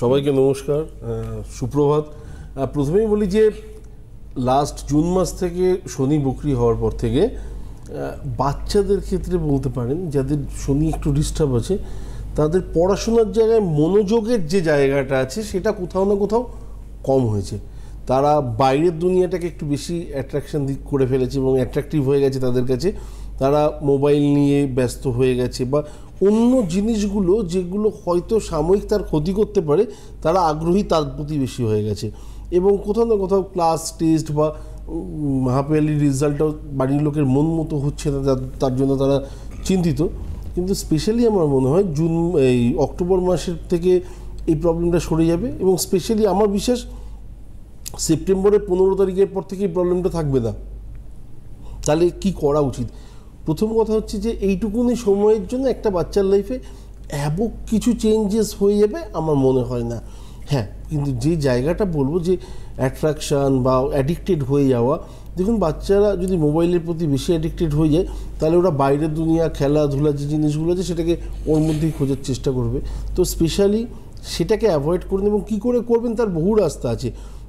সবাইকে নমস্কার সুপ্রভাত প্রথমেই বলি যে লাস্ট জুন মাস থেকে শনি বকরি হওয়ার পর থেকে বাচ্চাদের ক্ষেত্রে বলতে পারেন যাদের শনি একটু ডিস্টার্ব আছে তাদের পড়াশোনার জায়গায় মনোযোগের যে জায়গাটা আছে সেটা কোথাও না কোথাও কম হয়েছে তারা বাইরের দুনিয়াটাকে একটু বেশি অ্যাট্রাকশন দিক করে ফেলেছে এবং অ্যাট্রাকটিভ হয়ে গেছে তাদের কাছে তারা মোবাইল নিয়ে ব্যস্ত হয়ে গেছে বা অন্য জিনিসগুলো যেগুলো হয়তো সাময়িক তার ক্ষতি করতে পারে তারা আগ্রহী তার প্রতি বেশি হয়ে গেছে এবং কোথাও না কোথাও ক্লাস টেস্ট বা হাফ রেজাল্টটাও বাড়ির লোকের মন মতো হচ্ছে না তার জন্য তারা চিন্তিত কিন্তু স্পেশালি আমার মনে হয় জুন এই অক্টোবর মাসের থেকে এই প্রবলেমটা সরে যাবে এবং স্পেশালি আমার বিশ্বাস সেপ্টেম্বরের পনেরো তারিখের পর থেকে এই প্রবলেমটা থাকবে না তাহলে কি করা উচিত প্রথম কথা হচ্ছে যে এইটুকুনি সময়ের জন্য একটা বাচ্চার লাইফে অ্যাবক কিছু চেঞ্জেস হয়ে যাবে আমার মনে হয় না হ্যাঁ কিন্তু যে জায়গাটা বলবো যে অ্যাট্রাকশান বা অ্যাডিক্টেড হয়ে যাওয়া দেখুন বাচ্চারা যদি মোবাইলের প্রতি বেশি অ্যাডিক্টেড হয়ে যায় তাহলে ওরা বাইরের দুনিয়া খেলাধুলা যে জিনিসগুলো আছে সেটাকে ওর মধ্যেই খোঁজার চেষ্টা করবে তো স্পেশালি সেটাকে অ্যাভয়েড করুন এবং কী করে করবেন তার বহু রাস্তা আছে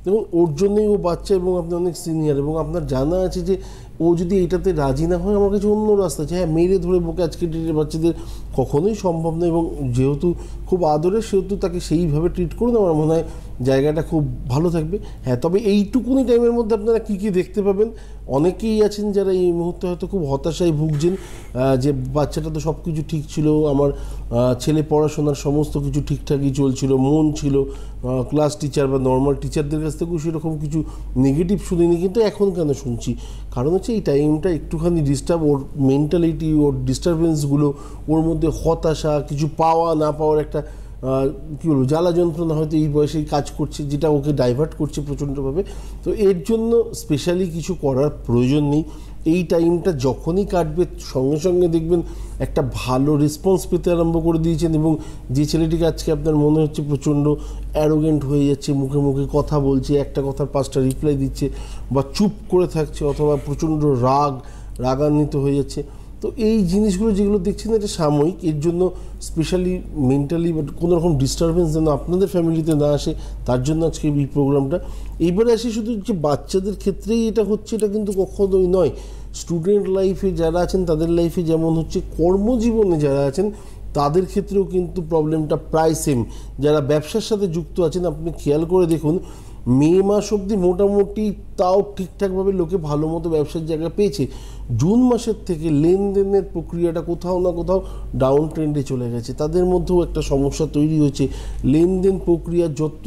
এবং ওর জন্যই ও বাচ্চা এবং আপনি অনেক সিনিয়র এবং আপনার জানা আছে যে ও যদি এটাতে রাজি না হয় আমার কাছে অন্য রাস্তা আছে হ্যাঁ মেরে ধরে বুকে আজকে ডেটের বাচ্চাদের কখনোই সম্ভব নয় এবং যেহেতু খুব আদরে সেহেতু তাকে সেইভাবে ট্রিট করুন আমার মনে হয় জায়গাটা খুব ভালো থাকবে হ্যাঁ তবে এইটুকুনি টাইমের মধ্যে আপনারা কী কী দেখতে পাবেন অনেকেই আছেন যারা এই মুহূর্তে হয়তো খুব হতাশায় ভুগছেন যে বাচ্চাটা তো সব কিছু ঠিক ছিল আমার ছেলে পড়াশোনার সমস্ত কিছু ঠিকঠাকই চলছিল মন ছিল ক্লাস টিচার বা নর্মাল টিচারদের কাছ থেকেও সেরকম কিছু নেগেটিভ শুনিনি কিন্তু এখন কেন শুনছি কারণ হচ্ছে এই টাইমটা একটুখানি ডিস্টার্ব ওর মেন্টালিটি ওর ডিস্টারবেন্সগুলো ওর মধ্যে হতাশা কিছু পাওয়া না পাওয়ার একটা কী বলবো জ্বালা যন্ত্রণা হয়তো এই বয়সে কাজ করছে যেটা ওকে ডাইভার্ট করছে প্রচণ্ডভাবে তো এর জন্য স্পেশালি কিছু করার প্রয়োজন নেই এই টাইমটা যখনই কাটবে সঙ্গে সঙ্গে দেখবেন একটা ভালো রেসপন্স পেতে আরম্ভ করে দিয়েছেন এবং যে ছেলেটিকে আজকে আপনার মনে হচ্ছে প্রচণ্ড অ্যারোগেন্ট হয়ে যাচ্ছে মুখে মুখে কথা বলছে একটা কথার পাঁচটা রিপ্লাই দিচ্ছে বা চুপ করে থাকছে অথবা প্রচণ্ড রাগ রাগান্বিত হয়ে যাচ্ছে তো এই জিনিসগুলো যেগুলো দেখছেন এটা সাময়িক এর জন্য স্পেশালি মেন্টালি বাট কোনো রকম ডিস্টারবেন্স যেন আপনাদের ফ্যামিলিতে না আসে তার জন্য আজকে এই প্রোগ্রামটা এইবারে আসি শুধু যে বাচ্চাদের ক্ষেত্রেই এটা হচ্ছে এটা কিন্তু কখনোই নয় স্টুডেন্ট লাইফে যারা আছেন তাদের লাইফে যেমন হচ্ছে কর্মজীবনে যারা আছেন তাদের ক্ষেত্রেও কিন্তু প্রবলেমটা প্রায় সেম যারা ব্যবসার সাথে যুক্ত আছেন আপনি খেয়াল করে দেখুন মে মাস অবধি মোটামুটি তাও ঠিকঠাকভাবে লোকে ভালো মতো ব্যবসার জায়গা পেয়েছে জুন মাসের থেকে লেনদেনের প্রক্রিয়াটা কোথাও না কোথাও ডাউন ট্রেন্ডে চলে গেছে তাদের মধ্যেও একটা সমস্যা তৈরি হয়েছে লেনদেন প্রক্রিয়া যত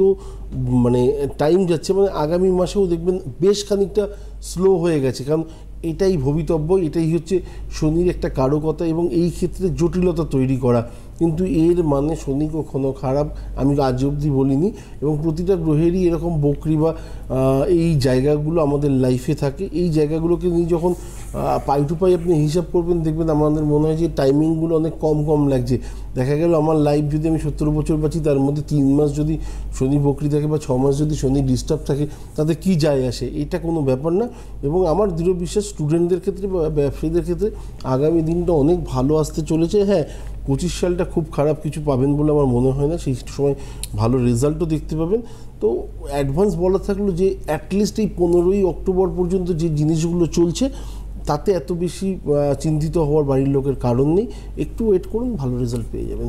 মানে টাইম যাচ্ছে মানে আগামী মাসেও দেখবেন বেশ খানিকটা স্লো হয়ে গেছে কারণ এটাই ভবিতব্য এটাই হচ্ছে শনির একটা কারকতা এবং এই ক্ষেত্রে জটিলতা তৈরি করা কিন্তু এর মানে শনি কখনো খারাপ আমি আজ অবধি বলিনি এবং প্রতিটা গ্রহেরই এরকম বকরি বা এই জায়গাগুলো আমাদের লাইফে থাকে এই জায়গাগুলোকে নিয়ে যখন পাই টু পাই আপনি হিসাব করবেন দেখবেন আমাদের মনে হয় যে টাইমিংগুলো অনেক কম কম লাগছে দেখা গেল আমার লাইফ যদি আমি সত্তর বছর বাঁচি তার মধ্যে তিন মাস যদি শনি বকরি থাকে বা ছ মাস যদি শনি ডিস্টার্ব থাকে তাতে কি যায় আসে এটা কোনো ব্যাপার না এবং আমার দৃঢ় বিশ্বাস স্টুডেন্টদের ক্ষেত্রে বা ব্যবসায়ীদের ক্ষেত্রে আগামী দিনটা অনেক ভালো আসতে চলেছে হ্যাঁ পঁচিশ সালটা খুব খারাপ কিছু পাবেন বলে আমার মনে হয় না সেই সময় ভালো রেজাল্টও দেখতে পাবেন তো অ্যাডভান্স বলা থাকলো যে অ্যাটলিস্ট এই পনেরোই অক্টোবর পর্যন্ত যে জিনিসগুলো চলছে তাতে এত বেশি চিন্তিত হওয়ার বাড়ির লোকের কারণ নেই একটু ওয়েট করুন ভালো রেজাল্ট পেয়ে যাবেন